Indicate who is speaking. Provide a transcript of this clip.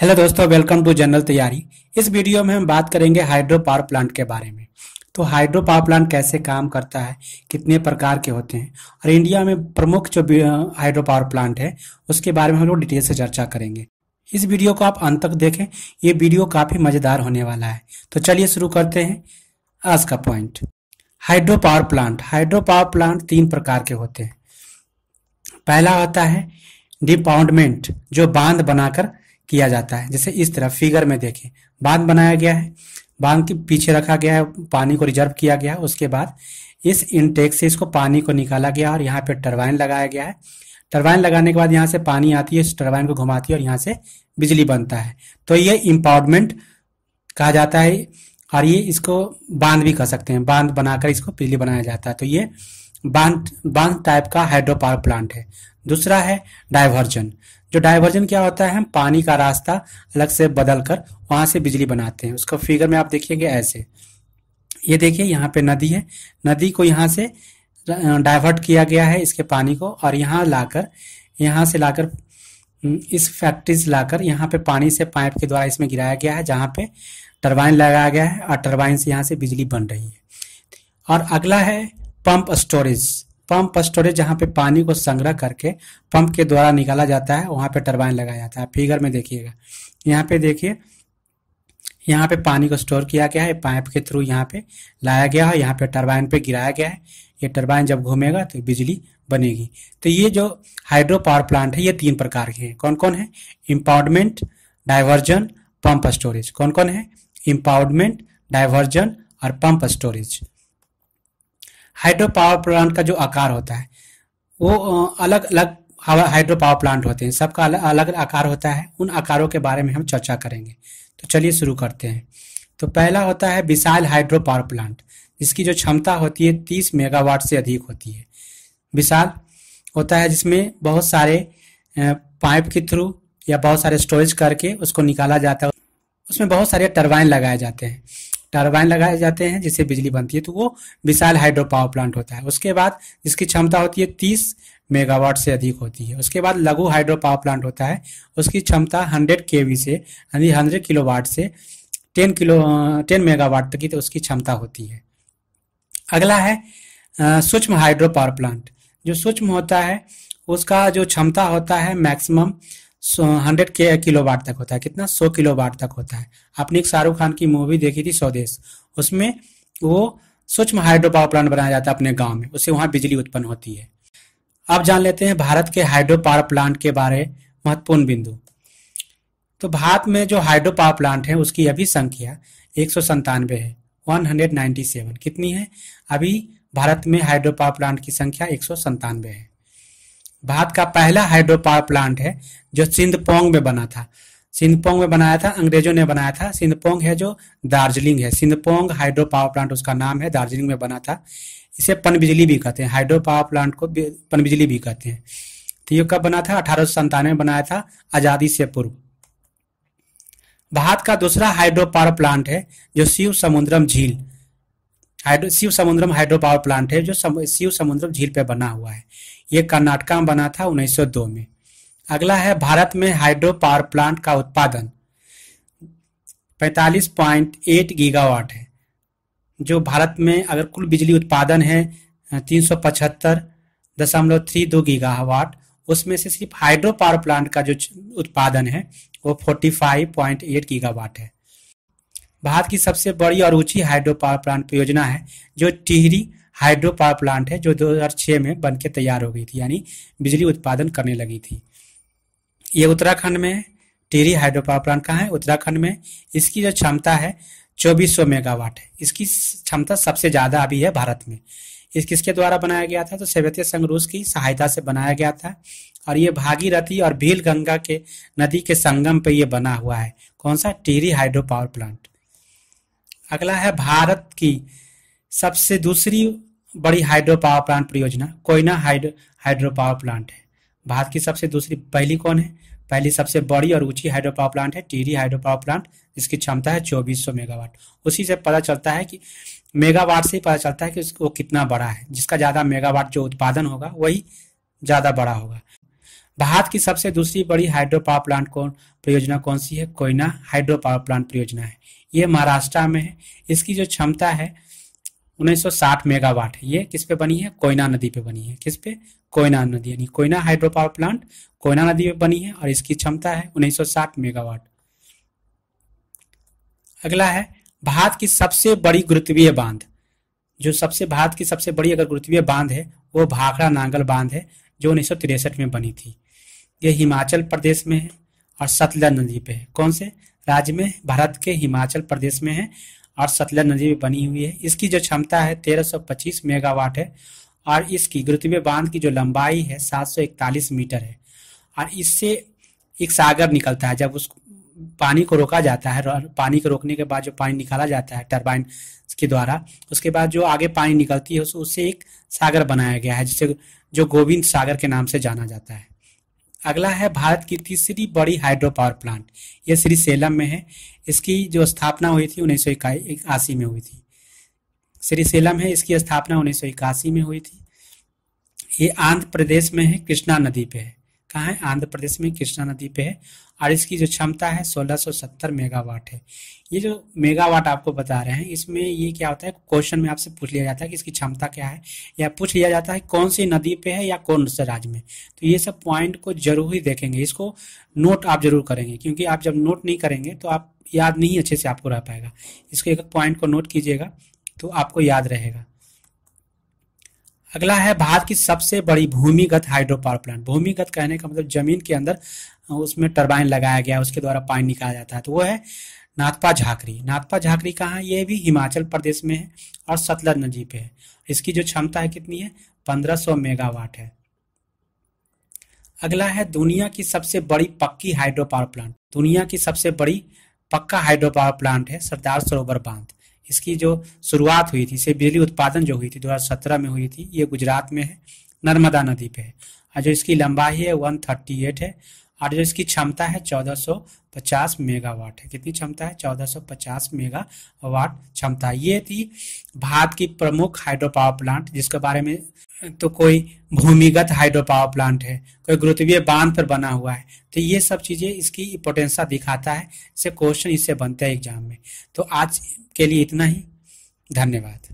Speaker 1: hello दोस्तों welcome to general तैयारी इस वीडियो में हम बात करेंगे हाइड्रो पावर प्लांट के बारे में तो हाइड्रो पावर प्लांट कैसे काम करता है कितने प्रकार के होते हैं और इंडिया में प्रमुख जो हाइड्रो पावर प्लांट है उसके बारे में हम लोग डिटेल से चर्चा करेंगे इस वीडियो को आप अंत तक देखें ये वीडियो काफ़ी मज़ेदार होने वाला है तो चलिए शुरू करते हैं आज का point hydro power plant hydro power plant तीन प्रकार के होते हैं पहला होता है डिपाउंडमेंट जो बांध बनाकर किया जाता है जैसे इस तरह फिगर में देखें बांध बनाया गया है बांध के पीछे रखा गया है पानी को रिजर्व किया गया है उसके बाद इस इनटेक से इसको पानी को निकाला गया और यहाँ पे टरबाइन लगाया गया है टरबाइन लगाने के बाद यहाँ से पानी आती है इस टरबाइन को घुमाती है और यहाँ से बिजली बनता है तो ये इम्पावरमेंट कहा जाता है और ये इसको बांध भी कह सकते हैं बांध बनाकर इसको बिजली बनाया जाता है तो ये बांध बांध टाइप का हाइड्रो पावर प्लांट है दूसरा है डायवर्जन जो डाइवर्जन क्या होता है हम पानी का रास्ता अलग से बदल कर वहां से बिजली बनाते हैं उसका फिगर में आप देखिएगा ऐसे ये देखिए यहाँ पे नदी है नदी को यहाँ से डाइवर्ट किया गया है इसके पानी को और यहाँ लाकर यहाँ से लाकर इस फैक्ट्री से लाकर यहाँ पे पानी से पाइप के द्वारा इसमें गिराया गया है जहाँ पे टरबाइन लगाया गया है और टरबाइन से यहाँ से बिजली बन रही है और अगला है पंप स्टोरेज पंप स्टोरेज जहाँ पे पानी को संग्रह करके पंप के द्वारा निकाला जाता है वहां पे टरबाइन लगाया जाता है फिगर में देखिएगा यहाँ पे देखिए यहाँ पे पानी को स्टोर किया गया है पाइप के थ्रू यहाँ पे लाया गया है यहाँ पे टरबाइन पे गिराया गया है ये टरबाइन जब घूमेगा तो बिजली बनेगी तो ये जो हाइड्रो पावर प्लांट है ये तीन प्रकार के हैं कौन कौन है इम्पाउडमेंट डाइवर्जन पंप स्टोरेज कौन कौन है इम्पाउडमेंट डाइवर्जन और pump storage hydro power plant का जो आकार होता है वो अलग अलग हाइड्रो पावर प्लांट होते हैं सबका अलग अलग आकार होता है उन आकारों के बारे में हम चर्चा करेंगे तो चलिए शुरू करते हैं तो पहला होता है विशाल हाइड्रो पावर प्लांट जिसकी जो क्षमता होती है तीस मेगावाट से अधिक होती है विशाल होता है जिसमें बहुत सारे पाइप के थ्रू या बहुत सारे स्टोरेज करके उसको निकाला जाता है उसमें बहुत सारे टरबाइन लगाए जाते हैं टर्बाइन लगाए जाते हैं जिससे बिजली बनती है तो वो विशाल हाइड्रो पावर प्लांट होता है उसके बाद इसकी क्षमता होती है तीस मेगावाट से अधिक होती है उसके बाद लघु हाइड्रो पावर प्लांट होता है उसकी क्षमता हंड्रेड के से यानी हंड्रेड किलो से टेन किलो टेन मेगावाट तक की तो उसकी क्षमता होती है अगला है सूक्ष्म हाइड्रो पावर प्लांट जो सूक्ष्म होता है उसका जो क्षमता होता है मैक्सिमम हंड्रेड के किलो वाट तक होता है कितना सौ किलो वाट तक होता है आपने एक शाहरुख खान की मूवी देखी थी स्वदेश उसमें वो सूक्ष्म हाइड्रो पावर प्लांट बनाया जाता है अपने गांव में उससे वहां बिजली उत्पन्न होती है अब जान लेते हैं भारत के हाइड्रो पावर प्लांट के बारे महत्वपूर्ण बिंदु तो भारत में जो हाइड्रो पावर प्लांट है उसकी अभी संख्या एक सौ संतानवे है 197 कितनी है अभी भारत में हाइड्रो पावर प्लांट की संख्या एक सौ संतानवे है भारत का पहला हाइड्रो पावर प्लांट है जो सिंधपोंग में बना था सिंधपोंग में बनाया था अंग्रेजों ने बनाया था सिंधपोंग है जो दार्जिलिंग है सिंधपोंग हाइड्रो पावर प्लांट उसका नाम है दार्जिलिंग में बना था इसे पनबिजली भी कहते हैं हाइड्रो पावर प्लांट को पनबिजली भी कहते हैं तो ये कब बना था अठारह में बनाया था आजादी से पूर्व भारत का दूसरा हाइड्रो पावर प्लांट है जो शिव समुद्रम झील hydro Shivasamudram hydro power plant है जो शिव समुद्रम झील पे बना हुआ है ये कर्नाटका में बना था 1902 में अगला है भारत में हाइड्रो पावर प्लांट का उत्पादन 45.8 गीगावाट है जो भारत में अगर कुल बिजली उत्पादन है तीन दशमलव थ्री दो गीगावाट उसमें से सिर्फ हाइड्रो पावर प्लांट का जो उत्पादन है वो 45.8 गीगावाट है भारत की सबसे बड़ी और ऊंची हाइड्रो पावर प्लांट परियोजना है जो टिहरी हाइड्रो पावर प्लांट है जो 2006 में बन के तैयार हो गई थी यानी बिजली उत्पादन करने लगी थी ये उत्तराखंड में टिहरी हाइड्रो पावर प्लांट कहाँ है उत्तराखंड में इसकी जो क्षमता है चौबीस मेगावाट है इसकी क्षमता सबसे ज़्यादा अभी है भारत में इस किसके द्वारा बनाया गया था तो सेवेत संघ रूस की सहायता से बनाया गया था और ये भागीरथी और भील गंगा के नदी के संगम पे ये बना हुआ है कौन सा टिहरी हाइड्रो पावर प्लांट अगला है भारत की सबसे दूसरी बड़ी हाइड्रो पावर प्लांट परियोजना Koyna hydro hydro power plant है भारत की सबसे दूसरी पहली कौन है पहली सबसे बड़ी और ऊंची हाइड्रो पावर प्लांट है टीरी हाइड्रो पावर प्लांट जिसकी क्षमता है 2400 मेगावाट उसी से पता चलता है कि मेगावाट से ही पता चलता है कि उसको कितना बड़ा है जिसका ज़्यादा मेगावाट जो उत्पादन होगा वही ज़्यादा बड़ा होगा भारत की सबसे दूसरी बड़ी हाइड्रो पावर प्लांट कौन परियोजना कौन सी है कोयना हाइड्रो पावर प्लांट परियोजना है ये महाराष्ट्र में है इसकी जो क्षमता है 1960 मेगावाट ये किस पे बनी है कोयना नदी पे बनी है किस पे कोयना नदी यानी Koyna hydro power plant Koyna नदी पे बनी है और इसकी क्षमता है 1960 मेगावाट अगला है भारत की सबसे बड़ी गुरुत्वीय बांध जो सबसे भारत की सबसे बड़ी अगर गुरुत्वीय बांध है वो भाखड़ा नांगल बांध है जो उन्नीस में बनी थी ये हिमाचल प्रदेश में है और सतलज नदी पे है कौन से राज्य में भारत के हिमाचल प्रदेश में है और सतलज नदी में बनी हुई है इसकी जो क्षमता है 1325 मेगावाट है और इसकी गुरुत्वीय बांध की जो लंबाई है 741 मीटर है और इससे एक सागर निकलता है जब उस पानी को रोका जाता है और पानी को रोकने के बाद जो पानी निकाला जाता है टरबाइन के द्वारा उसके बाद जो आगे पानी निकलती है उससे एक सागर बनाया गया है जिसे जो गोविंद सागर के नाम से जाना जाता है अगला है भारत की तीसरी बड़ी हाइड्रो पावर प्लांट ये श्री सेलम में है इसकी जो स्थापना हुई थी उन्नीस सौ में हुई थी श्री सेलम है इसकी स्थापना उन्नीस में हुई थी ये आंध्र प्रदेश में है कृष्णा नदी पे है कहाँ है आंध्र प्रदेश में कृष्णा नदी पे है और इसकी जो क्षमता है 1670 मेगावाट है ये जो मेगावाट आपको बता रहे हैं इसमें ये क्या होता है क्वेश्चन में आपसे पूछ लिया जाता है कि इसकी क्षमता क्या है या पूछ लिया जाता है कौन सी नदी पे है या कौन से राज्य में तो ये सब पॉइंट को जरूर ही देखेंगे इसको नोट आप जरूर करेंगे क्योंकि आप जब नोट नहीं करेंगे तो आप याद नहीं अच्छे से आपको रह पाएगा इसको एक पॉइंट को नोट कीजिएगा तो आपको याद रहेगा अगला है भारत की सबसे बड़ी भूमिगत हाइड्रो पावर प्लांट भूमिगत कहने का मतलब जमीन के अंदर उसमें टरबाइन लगाया गया उसके द्वारा पानी निकाला जाता है तो वो है नाथपा झाकरी नाथपा झाकरी कहाँ ये भी हिमाचल प्रदेश में है और सतलज नदी पे है इसकी जो क्षमता है कितनी है 1500 मेगावाट है अगला है दुनिया की सबसे बड़ी पक्की हाइड्रो पावर प्लांट दुनिया की सबसे बड़ी पक्का हाइड्रो पावर प्लांट है सरदार सरोवर बांध इसकी जो शुरुआत हुई थी इसे बिजली उत्पादन जो हुई थी 2017 में हुई थी ये गुजरात में है नर्मदा नदी पे है और जो इसकी लंबाई है 138 है और जो इसकी क्षमता है 1450 मेगावाट है कितनी क्षमता है 1450 मेगावाट क्षमता ये थी भारत की प्रमुख हाइड्रो पावर प्लांट जिसके बारे में तो कोई भूमिगत हाइड्रो पावर प्लांट है कोई गुरुत्वीय बांध पर बना हुआ है तो ये सब चीज़ें इसकी इम्पोर्टेंसा दिखाता है इससे क्वेश्चन इससे बनते हैं एग्जाम में तो आज के लिए इतना ही धन्यवाद